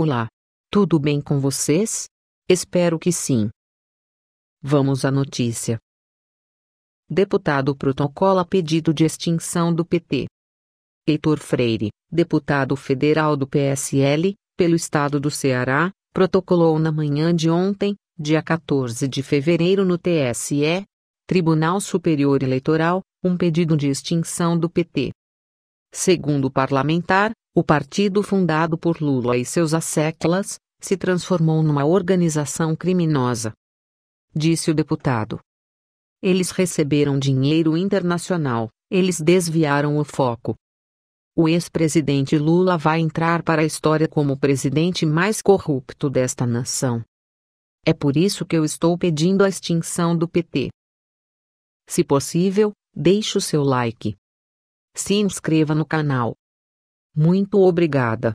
Olá! Tudo bem com vocês? Espero que sim. Vamos à notícia. Deputado protocola pedido de extinção do PT. Heitor Freire, deputado federal do PSL, pelo estado do Ceará, protocolou na manhã de ontem, dia 14 de fevereiro, no TSE, Tribunal Superior Eleitoral, um pedido de extinção do PT. Segundo o parlamentar, o partido fundado por Lula e seus asseclas se transformou numa organização criminosa. Disse o deputado. Eles receberam dinheiro internacional, eles desviaram o foco. O ex-presidente Lula vai entrar para a história como o presidente mais corrupto desta nação. É por isso que eu estou pedindo a extinção do PT. Se possível, deixe o seu like. Se inscreva no canal. Muito obrigada.